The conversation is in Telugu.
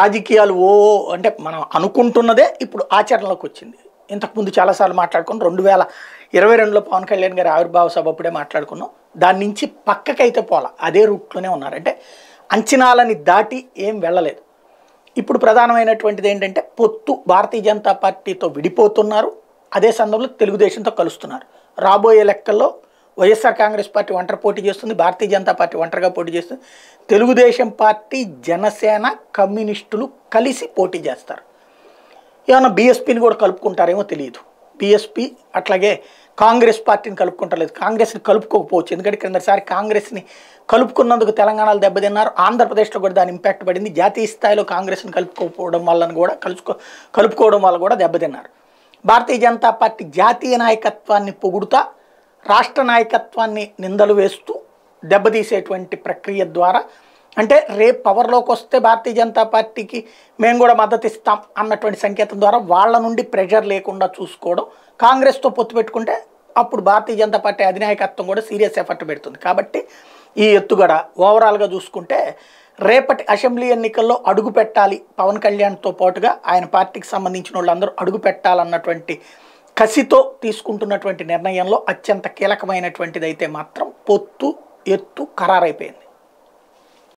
రాజకీయాలు ఓ అంటే మనం అనుకుంటున్నదే ఇప్పుడు ఆచరణలోకి వచ్చింది ఇంతకుముందు చాలాసార్లు మాట్లాడుకుని రెండు వేల ఇరవై రెండులో పవన్ కళ్యాణ్ గారి ఆవిర్భావ సభ అప్పుడే మాట్లాడుకున్నాం దాని నుంచి పక్కకైతే పోలా అదే రూట్లోనే ఉన్నారు అంటే అంచనాలని దాటి ఏం వెళ్ళలేదు ఇప్పుడు ప్రధానమైనటువంటిది ఏంటంటే పొత్తు భారతీయ జనతా పార్టీతో విడిపోతున్నారు అదే సందర్భంలో తెలుగుదేశంతో కలుస్తున్నారు రాబోయే లెక్కల్లో వైఎస్ఆర్ కాంగ్రెస్ పార్టీ ఒంటరి పోటీ చేస్తుంది భారతీయ జనతా పార్టీ ఒంటరిగా పోటీ చేస్తుంది తెలుగుదేశం పార్టీ జనసేన కమ్యూనిస్టులు కలిసి పోటీ చేస్తారు ఏమైనా బీఎస్పీని కూడా కలుపుకుంటారేమో తెలియదు బీఎస్పీ అట్లాగే కాంగ్రెస్ పార్టీని కలుపుకుంటలేదు కాంగ్రెస్ని కలుపుకోకపోవచ్చు ఎందుకంటే క్రిందసారి కాంగ్రెస్ని కలుపుకున్నందుకు తెలంగాణలో దెబ్బతిన్నారు ఆంధ్రప్రదేశ్లో కూడా దాని ఇంపాక్ట్ పడింది జాతీయ స్థాయిలో కాంగ్రెస్ని కలుపుకోకపోవడం వల్లని కూడా కలుసుకో కలుపుకోవడం వల్ల కూడా దెబ్బతిన్నారు భారతీయ జనతా పార్టీ జాతీయ నాయకత్వాన్ని పొగుడుతా రాష్ట్ర నాయకత్వాన్ని నిందలు వేస్తూ దెబ్బతీసేటువంటి ప్రక్రియ ద్వారా అంటే రేపు పవర్లోకి వస్తే భారతీయ జనతా పార్టీకి మేము కూడా మద్దతు ఇస్తాం అన్నటువంటి సంకేతం ద్వారా వాళ్ళ నుండి ప్రెషర్ లేకుండా చూసుకోవడం కాంగ్రెస్తో పొత్తు పెట్టుకుంటే అప్పుడు భారతీయ జనతా పార్టీ అధినాయకత్వం కూడా సీరియస్ ఎఫర్ట్ పెడుతుంది కాబట్టి ఈ ఎత్తుగడ ఓవరాల్గా చూసుకుంటే రేపటి అసెంబ్లీ ఎన్నికల్లో అడుగు పెట్టాలి పవన్ కళ్యాణ్తో పాటుగా ఆయన పార్టీకి సంబంధించిన వాళ్ళందరూ అడుగు పెట్టాలన్నటువంటి కసితో తీసుకుంటున్నటువంటి నిర్ణయంలో అత్యంత కీలకమైనటువంటిది అయితే మాత్రం పొత్తు ఎత్తు ఖరారైపోయింది